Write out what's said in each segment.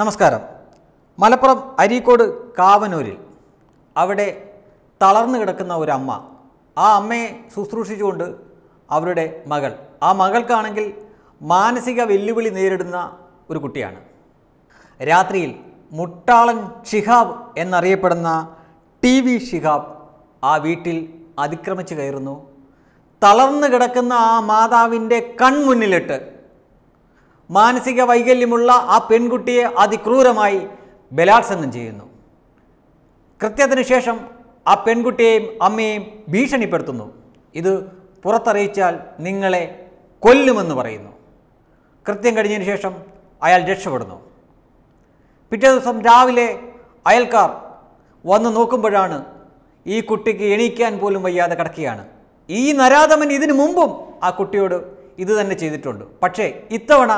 നമസ്കാരം മലപ്പുറം അരീക്കോട് കാവനൂരിൽ അവിടെ തളർന്നു കിടക്കുന്ന ഒരു അമ്മ ആ അമ്മയെ ശുശ്രൂഷിച്ചുകൊണ്ട് അവരുടെ മകൾ ആ മകൾക്കാണെങ്കിൽ മാനസിക വെല്ലുവിളി നേരിടുന്ന ഒരു കുട്ടിയാണ് രാത്രിയിൽ മുട്ടാളൻ ഷിഹാബ് എന്നറിയപ്പെടുന്ന ടി വി ഷിഹാബ് ആ വീട്ടിൽ അതിക്രമിച്ചു കയറുന്നു തളർന്നു കിടക്കുന്ന ആ മാതാവിൻ്റെ കൺമുന്നിലിട്ട് മാനസിക വൈകല്യമുള്ള ആ പെൺകുട്ടിയെ അതിക്രൂരമായി ബലാത്സംഗം ചെയ്യുന്നു കൃത്യത്തിന് ശേഷം ആ പെൺകുട്ടിയെയും അമ്മയെയും ഭീഷണിപ്പെടുത്തുന്നു ഇത് പുറത്തറിയിച്ചാൽ നിങ്ങളെ കൊല്ലുമെന്ന് പറയുന്നു കൃത്യം കഴിഞ്ഞതിന് ശേഷം അയാൾ രക്ഷപ്പെടുന്നു പിറ്റേ ദിവസം രാവിലെ അയൽക്കാർ വന്ന് നോക്കുമ്പോഴാണ് ഈ കുട്ടിക്ക് എണീക്കാൻ പോലും വയ്യാതെ കിടക്കുകയാണ് ഈ നരാധമൻ ഇതിനു മുമ്പും ആ കുട്ടിയോട് ഇത് തന്നെ ചെയ്തിട്ടുണ്ട് പക്ഷേ ഇത്തവണ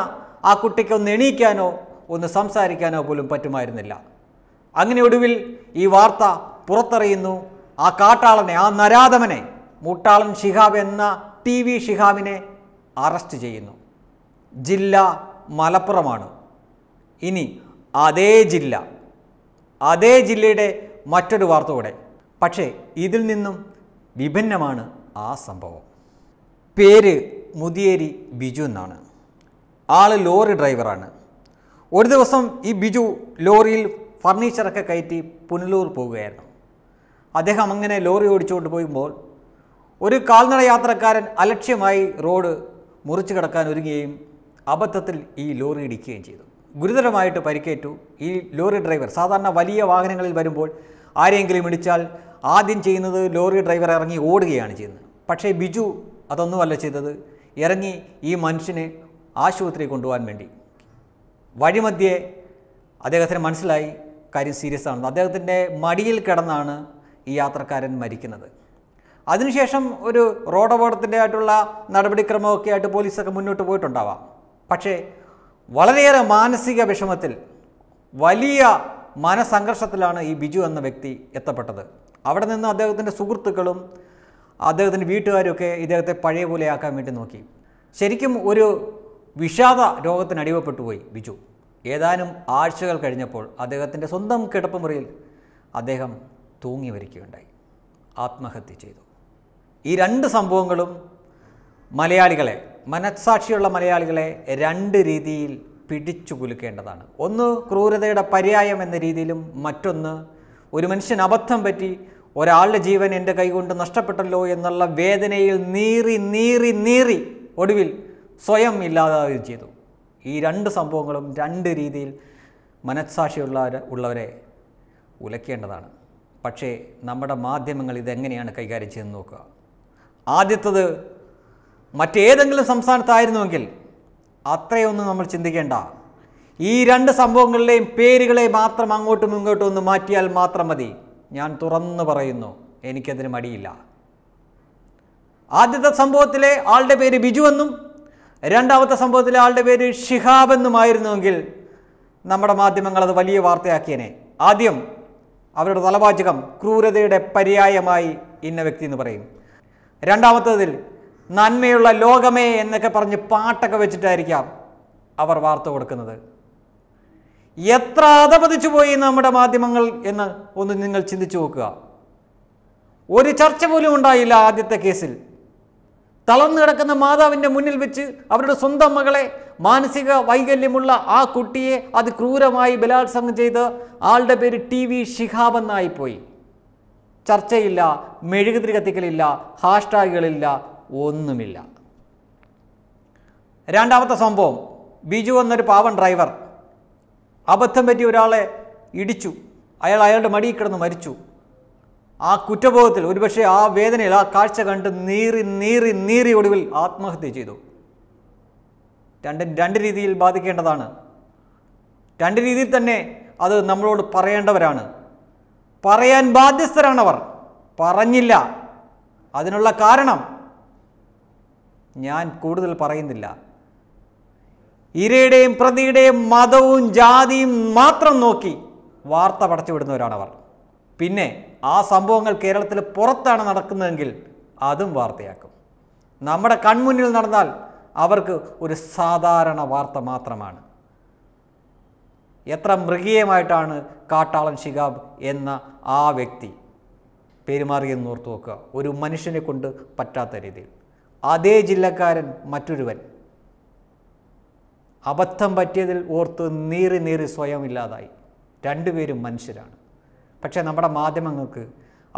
ആ കുട്ടിക്ക് ഒന്ന് എണീക്കാനോ ഒന്ന് സംസാരിക്കാനോ പോലും പറ്റുമായിരുന്നില്ല അങ്ങനെ ഒടുവിൽ ഈ വാർത്ത പുറത്തറിയുന്നു ആ കാട്ടാളനെ ആ നരാധമനെ മൂട്ടാളൻ ഷിഹാബ് എന്ന ടി വി ഷിഹാബിനെ അറസ്റ്റ് ചെയ്യുന്നു ജില്ല മലപ്പുറമാണ് ഇനി അതേ ജില്ല അതേ ജില്ലയുടെ മറ്റൊരു വാർത്ത കൂടെ പക്ഷേ ഇതിൽ നിന്നും വിഭിന്നമാണ് ആ സംഭവം പേര് മുതിയേരി ബിജു എന്നാണ് ആൾ ലോറി ഡ്രൈവറാണ് ഒരു ദിവസം ഈ ബിജു ലോറിയിൽ ഫർണിച്ചറൊക്കെ കയറ്റി പുനലൂർ പോവുകയായിരുന്നു അദ്ദേഹം അങ്ങനെ ലോറി ഓടിച്ചുകൊണ്ട് പോകുമ്പോൾ ഒരു കാൽനട യാത്രക്കാരൻ അലക്ഷ്യമായി റോഡ് മുറിച്ചു കടക്കാൻ ഒരുങ്ങുകയും അബദ്ധത്തിൽ ഈ ലോറി ഇടിക്കുകയും ചെയ്തു ഗുരുതരമായിട്ട് പരിക്കേറ്റു ഈ ലോറി ഡ്രൈവർ സാധാരണ വലിയ വാഹനങ്ങളിൽ വരുമ്പോൾ ആരെങ്കിലും ഇടിച്ചാൽ ആദ്യം ചെയ്യുന്നത് ലോറി ഡ്രൈവർ ഇറങ്ങി ഓടുകയാണ് ചെയ്യുന്നത് പക്ഷേ ബിജു അതൊന്നുമല്ല ചെയ്തത് ഇറങ്ങി ഈ മനുഷ്യനെ ആശുപത്രി കൊണ്ടുപോകാൻ വേണ്ടി വഴിമധ്യേ അദ്ദേഹത്തിന് മനസ്സിലായി കാര്യം സീരിയസ് ആണെന്ന് അദ്ദേഹത്തിൻ്റെ മടിയിൽ കിടന്നാണ് ഈ യാത്രക്കാരൻ മരിക്കുന്നത് അതിനുശേഷം ഒരു റോഡ് അപകടത്തിൻ്റെ ആയിട്ടുള്ള നടപടിക്രമമൊക്കെ ആയിട്ട് പോലീസൊക്കെ മുന്നോട്ട് പോയിട്ടുണ്ടാവാം പക്ഷേ വളരെയേറെ മാനസിക വിഷമത്തിൽ വലിയ മനസംഘർഷത്തിലാണ് ഈ ബിജു എന്ന വ്യക്തി എത്തപ്പെട്ടത് അവിടെ നിന്ന് അദ്ദേഹത്തിൻ്റെ സുഹൃത്തുക്കളും അദ്ദേഹത്തിൻ്റെ ഒക്കെ ഇദ്ദേഹത്തെ പഴയ പോലെയാക്കാൻ വേണ്ടി നോക്കി ശരിക്കും ഒരു വിഷാദ പോയി ബിജു ഏതാനും ആഴ്ചകൾ കഴിഞ്ഞപ്പോൾ അദ്ദേഹത്തിൻ്റെ സ്വന്തം കിടപ്പുമുറിയിൽ അദ്ദേഹം തൂങ്ങി വരിക്കുകയുണ്ടായി ആത്മഹത്യ ചെയ്തു ഈ രണ്ട് സംഭവങ്ങളും മലയാളികളെ മനസ്സാക്ഷിയുള്ള മലയാളികളെ രണ്ട് രീതിയിൽ പിടിച്ചു കുലുക്കേണ്ടതാണ് ഒന്ന് ക്രൂരതയുടെ പര്യായം എന്ന രീതിയിലും മറ്റൊന്ന് ഒരു മനുഷ്യൻ അബദ്ധം പറ്റി ഒരാളുടെ ജീവൻ എൻ്റെ കൈകൊണ്ട് നഷ്ടപ്പെട്ടല്ലോ എന്നുള്ള വേദനയിൽ നീറി നീറി നീറി ഒടുവിൽ സ്വയം ഇല്ലാതാവുകയും ചെയ്തു ഈ രണ്ട് സംഭവങ്ങളും രണ്ട് രീതിയിൽ മനസ്സാക്ഷിയുള്ള ഉള്ളവരെ ഉലയ്ക്കേണ്ടതാണ് പക്ഷേ നമ്മുടെ മാധ്യമങ്ങൾ ഇതെങ്ങനെയാണ് കൈകാര്യം ചെയ്തെന്ന് നോക്കുക ആദ്യത്തത് മറ്റേതെങ്കിലും സംസ്ഥാനത്തായിരുന്നുവെങ്കിൽ അത്രയൊന്നും നമ്മൾ ചിന്തിക്കേണ്ട ഈ രണ്ട് സംഭവങ്ങളിലെയും പേരുകളെ മാത്രം അങ്ങോട്ടും ഇങ്ങോട്ടും ഒന്ന് മാറ്റിയാൽ മാത്രം മതി ഞാൻ തുറന്നു പറയുന്നു എനിക്കതിന് മടിയില്ല ആദ്യത്തെ സംഭവത്തിലെ ആളുടെ പേര് ബിജു എന്നും രണ്ടാമത്തെ സംഭവത്തിൽ ആളുടെ പേര് ഷിഹാബ് എന്നുമായിരുന്നുവെങ്കിൽ നമ്മുടെ മാധ്യമങ്ങൾ അത് വലിയ വാർത്തയാക്കിയനെ ആദ്യം അവരുടെ തലവാചകം ക്രൂരതയുടെ പര്യായമായി ഇന്ന വ്യക്തി എന്ന് പറയും രണ്ടാമത്തതിൽ നന്മയുള്ള ലോകമേ എന്നൊക്കെ പറഞ്ഞ് പാട്ടൊക്കെ വെച്ചിട്ടായിരിക്കാം അവർ വാർത്ത കൊടുക്കുന്നത് എത്ര അതപതിച്ചു പോയി നമ്മുടെ മാധ്യമങ്ങൾ എന്ന് ഒന്ന് നിങ്ങൾ ചിന്തിച്ചു നോക്കുക ഒരു ചർച്ച പോലും ഉണ്ടായില്ല ആദ്യത്തെ കേസിൽ തളർന്നു കിടക്കുന്ന മാതാവിൻ്റെ മുന്നിൽ വെച്ച് അവരുടെ സ്വന്തം മകളെ മാനസിക വൈകല്യമുള്ള ആ കുട്ടിയെ അത് ക്രൂരമായി ബലാത്സംഗം ചെയ്ത് ആളുടെ പേര് ടി വി ഷിഹാബെന്നായിപ്പോയി ചർച്ചയില്ല മെഴുകുതിരി കത്തിക്കലില്ല ഹാഷ്ടാഗുകളില്ല ഒന്നുമില്ല രണ്ടാമത്തെ സംഭവം ബിജു എന്നൊരു പാവൻ ഡ്രൈവർ അബദ്ധം പറ്റി ഒരാളെ ഇടിച്ചു അയാൾ അയാളുടെ മടിയിൽ കിടന്ന് മരിച്ചു ആ കുറ്റബോധത്തിൽ ഒരുപക്ഷെ ആ വേദനയിൽ ആ കാഴ്ച കണ്ട് നീറി നീറി നീറി ഒടുവിൽ ആത്മഹത്യ ചെയ്തു രണ്ട് രണ്ട് രീതിയിൽ ബാധിക്കേണ്ടതാണ് രണ്ട് രീതിയിൽ തന്നെ അത് നമ്മളോട് പറയേണ്ടവരാണ് പറയാൻ ബാധ്യസ്ഥരാണവർ പറഞ്ഞില്ല അതിനുള്ള കാരണം ഞാൻ കൂടുതൽ പറയുന്നില്ല ഇരയുടെയും പ്രതിയുടെയും മതവും ജാതിയും മാത്രം നോക്കി വാർത്ത പടച്ചുവിടുന്നവരാണവർ പിന്നെ ആ സംഭവങ്ങൾ കേരളത്തിൽ പുറത്താണ് നടക്കുന്നതെങ്കിൽ അതും വാർത്തയാക്കും നമ്മുടെ കൺമുന്നിൽ നടന്നാൽ അവർക്ക് ഒരു സാധാരണ വാർത്ത മാത്രമാണ് എത്ര മൃഗീയമായിട്ടാണ് കാട്ടാളൻ ശിഖാബ് എന്ന ആ വ്യക്തി പെരുമാറിയെന്ന് ഓർത്ത് നോക്കുക ഒരു മനുഷ്യനെ കൊണ്ട് പറ്റാത്ത രീതിയിൽ അതേ ജില്ലക്കാരൻ മറ്റൊരുവൻ അബദ്ധം പറ്റിയതിൽ ഓർത്ത് നീറി നീറി സ്വയം ഇല്ലാതായി രണ്ടുപേരും മനുഷ്യരാണ് പക്ഷേ നമ്മുടെ മാധ്യമങ്ങൾക്ക്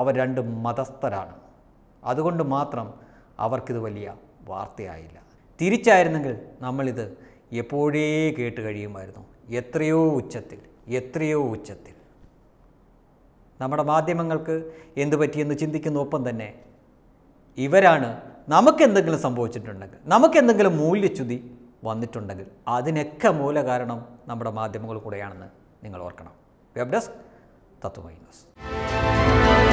അവർ രണ്ട് മതസ്ഥരാണ് അതുകൊണ്ട് മാത്രം അവർക്കിത് വലിയ വാർത്തയായില്ല തിരിച്ചായിരുന്നെങ്കിൽ നമ്മളിത് എപ്പോഴേ കേട്ട് കഴിയുമായിരുന്നു എത്രയോ ഉച്ചത്തിൽ എത്രയോ ഉച്ചത്തിൽ നമ്മുടെ മാധ്യമങ്ങൾക്ക് എന്തു പറ്റിയെന്ന് ചിന്തിക്കുന്ന ഒപ്പം തന്നെ ഇവരാണ് നമുക്കെന്തെങ്കിലും സംഭവിച്ചിട്ടുണ്ടെങ്കിൽ നമുക്കെന്തെങ്കിലും മൂല്യച്യുതി വന്നിട്ടുണ്ടെങ്കിൽ അതിനൊക്കെ മൂലകാരണം നമ്മുടെ മാധ്യമങ്ങൾ കൂടെയാണെന്ന് നിങ്ങൾ ഓർക്കണം വെബ് ഡെസ്ക് だと思います。